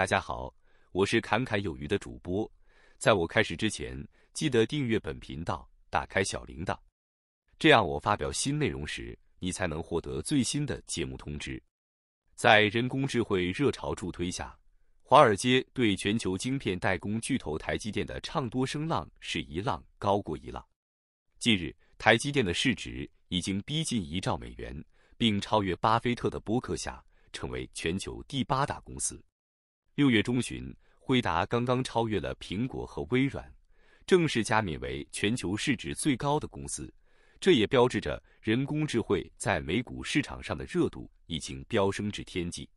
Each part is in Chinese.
大家好，我是侃侃有余的主播。在我开始之前，记得订阅本频道，打开小铃铛，这样我发表新内容时，你才能获得最新的节目通知。在人工智能热潮助推下，华尔街对全球晶片代工巨头台积电的唱多声浪是一浪高过一浪。近日，台积电的市值已经逼近一兆美元，并超越巴菲特的博客下，成为全球第八大公司。六月中旬，辉达刚刚超越了苹果和微软，正式加冕为全球市值最高的公司。这也标志着人工智慧在美股市场上的热度已经飙升至天际。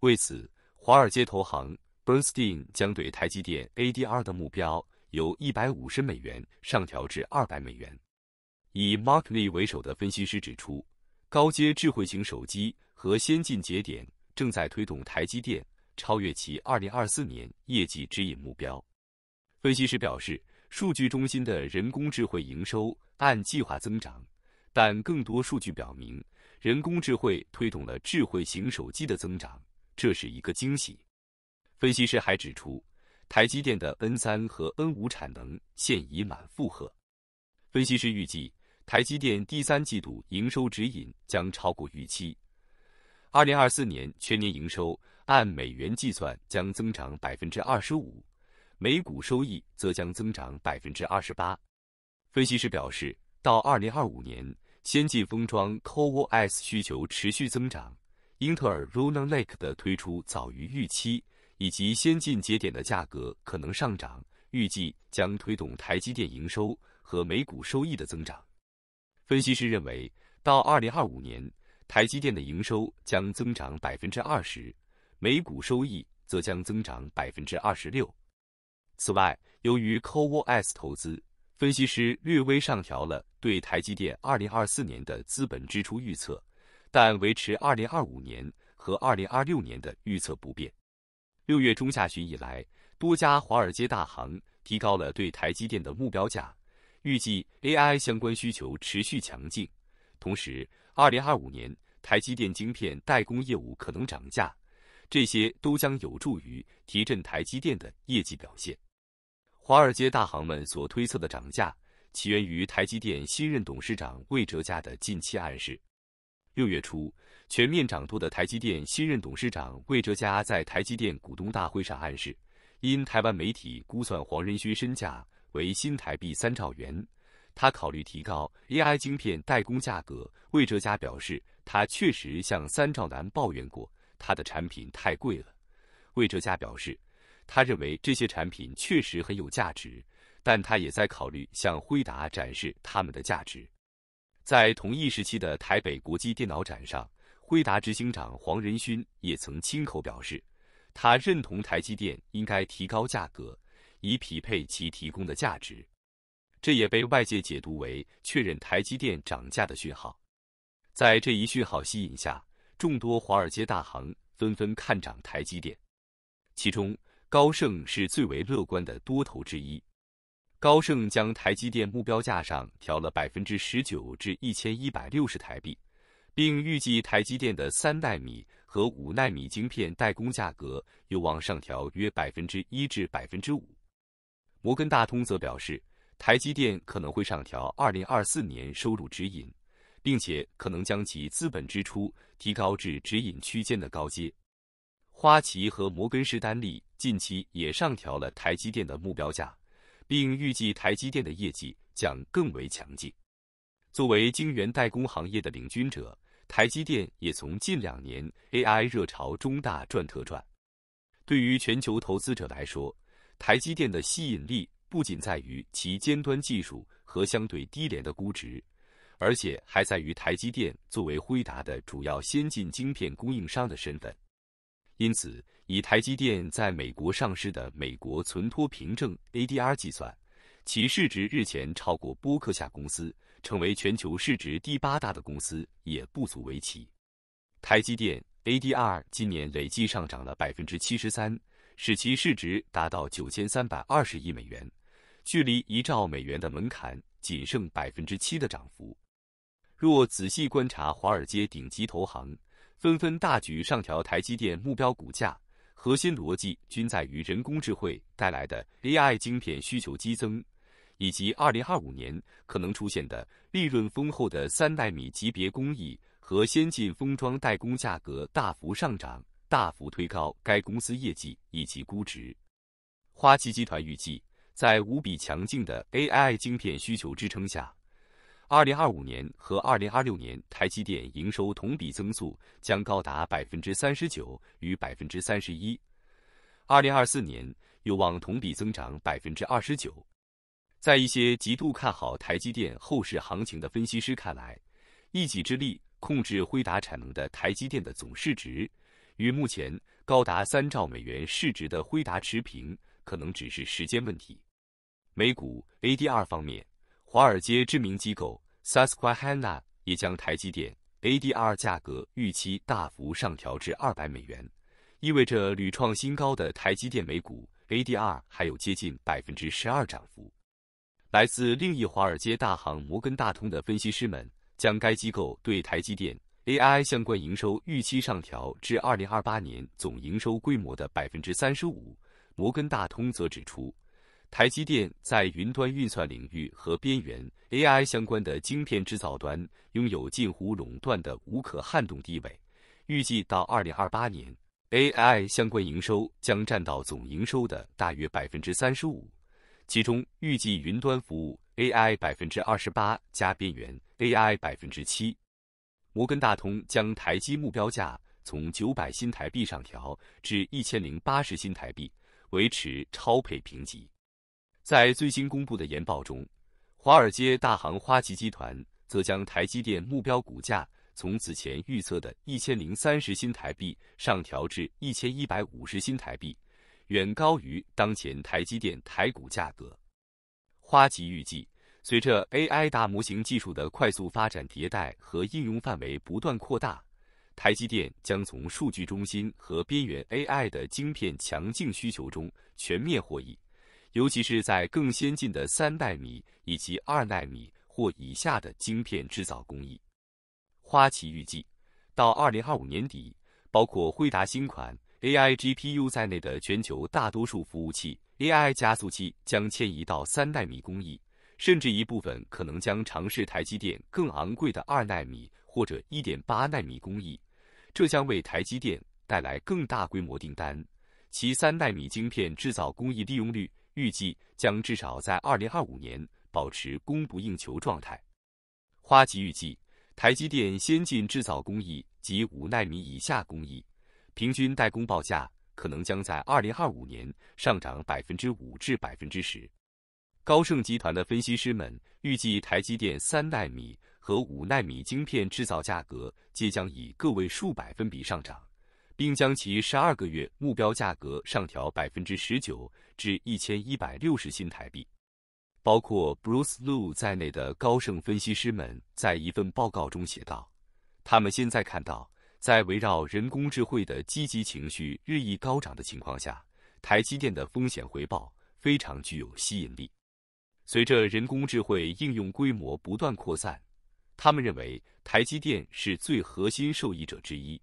为此，华尔街投行 Bernstein 将对台积电 ADR 的目标由150美元上调至200美元。以 Markley 为首的分析师指出，高阶智慧型手机和先进节点正在推动台积电。超越其2024年业绩指引目标，分析师表示，数据中心的人工智慧营收按计划增长，但更多数据表明，人工智慧推动了智慧型手机的增长，这是一个惊喜。分析师还指出，台积电的 N3 和 N5 产能现已满负荷。分析师预计，台积电第三季度营收指引将超过预期。二零二四年全年营收按美元计算将增长百分之二十五，每股收益则将增长百分之二十八。分析师表示，到二零二五年，先进封装 CoWoS 需求持续增长，英特尔 Rona Lake 的推出早于预期，以及先进节点的价格可能上涨，预计将推动台积电营收和每股收益的增长。分析师认为，到二零二五年。台积电的营收将增长百分之二十，每股收益则将增长百分之二十六。此外，由于 Coos 投资分析师略微上调了对台积电二零二四年的资本支出预测，但维持二零二五年和二零二六年的预测不变。六月中下旬以来，多家华尔街大行提高了对台积电的目标价，预计 AI 相关需求持续强劲，同时。二零二五年，台积电晶片代工业务可能涨价，这些都将有助于提振台积电的业绩表现。华尔街大行们所推测的涨价，起源于台积电新任董事长魏哲家的近期暗示。六月初，全面掌舵的台积电新任董事长魏哲家在台积电股东大会上暗示，因台湾媒体估算黄仁勋身价为新台币三兆元。他考虑提高 AI 晶片代工价格。魏哲家表示，他确实向三兆南抱怨过，他的产品太贵了。魏哲家表示，他认为这些产品确实很有价值，但他也在考虑向辉达展示他们的价值。在同一时期的台北国际电脑展上，辉达执行长黄仁勋也曾亲口表示，他认同台积电应该提高价格，以匹配其提供的价值。这也被外界解读为确认台积电涨价的讯号，在这一讯号吸引下，众多华尔街大行纷纷看涨台积电，其中高盛是最为乐观的多头之一。高盛将台积电目标价上调了百分之十九至一千一百六十台币，并预计台积电的三纳米和五纳米晶片代工价格有望上调约百分之一至百分之五。摩根大通则表示。台积电可能会上调2024年收入指引，并且可能将其资本支出提高至指引区间的高阶。花旗和摩根士丹利近期也上调了台积电的目标价，并预计台积电的业绩将更为强劲。作为晶圆代工行业的领军者，台积电也从近两年 AI 热潮中大赚特赚。对于全球投资者来说，台积电的吸引力。不仅在于其尖端技术和相对低廉的估值，而且还在于台积电作为辉达的主要先进晶片供应商的身份。因此，以台积电在美国上市的美国存托凭证 ADR 计算，其市值日前超过波克夏公司，成为全球市值第八大的公司也不足为奇。台积电 ADR 今年累计上涨了百分之七十三，使其市值达到九千三百二十亿美元。距离一兆美元的门槛仅剩百分之七的涨幅。若仔细观察，华尔街顶级投行纷纷大举上调台积电目标股价，核心逻辑均在于人工智慧带来的 AI 晶片需求激增，以及二零二五年可能出现的利润丰厚的三纳米级别工艺和先进封装代工价格大幅上涨，大幅推高该公司业绩以及估值。花旗集团预计。在无比强劲的 AI 晶片需求支撑下，2025年和2026年台积电营收同比增速将高达百分之三十九与百分之三十一，2024年有望同比增长百分之二十九。在一些极度看好台积电后市行情的分析师看来，一己之力控制辉达产能的台积电的总市值与目前高达三兆美元市值的辉达持平，可能只是时间问题。美股 ADR 方面，华尔街知名机构 Susquehanna 也将台积电 ADR 价格预期大幅上调至二百美元，意味着屡创新高的台积电美股 ADR 还有接近百分之十二涨幅。来自另一华尔街大行摩根大通的分析师们将该机构对台积电 AI 相关营收预期上调至二零二八年总营收规模的百分之三十五。摩根大通则指出。台积电在云端运算领域和边缘 AI 相关的晶片制造端拥有近乎垄断的无可撼动地位。预计到二零二八年，AI 相关营收将占到总营收的大约百分之三十五，其中预计云端服务 AI 百分之二十八加边缘 AI 百分之七。摩根大通将台积目标价从九百新台币上调至一千零八十新台币，维持超配评级。在最新公布的研报中，华尔街大行花旗集团则将台积电目标股价从此前预测的一千零三十新台币上调至一千一百五十新台币，远高于当前台积电台股价格。花旗预计，随着 AI 大模型技术的快速发展、迭代和应用范围不断扩大，台积电将从数据中心和边缘 AI 的晶片强劲需求中全面获益。尤其是在更先进的三纳米以及二纳米或以下的晶片制造工艺，花旗预计，到二零二五年底，包括辉达新款 AI GPU 在内的全球大多数服务器 AI 加速器将迁移到三纳米工艺，甚至一部分可能将尝试台积电更昂贵的二纳米或者一点八纳米工艺，这将为台积电带来更大规模订单，其三纳米晶片制造工艺利用率。预计将至少在2025年保持供不应求状态。花旗预计，台积电先进制造工艺及五纳米以下工艺平均代工报价可能将在2025年上涨百分之五至百分之十。高盛集团的分析师们预计，台积电三纳米和五纳米晶片制造价格皆将以个位数百分比上涨。并将其十二个月目标价格上调百分之十九至一千一百六十新台币。包括 Bruce Lou 在内的高盛分析师们在一份报告中写道：“他们现在看到，在围绕人工智慧的积极情绪日益高涨的情况下，台积电的风险回报非常具有吸引力。随着人工智慧应用规模不断扩散，他们认为台积电是最核心受益者之一。”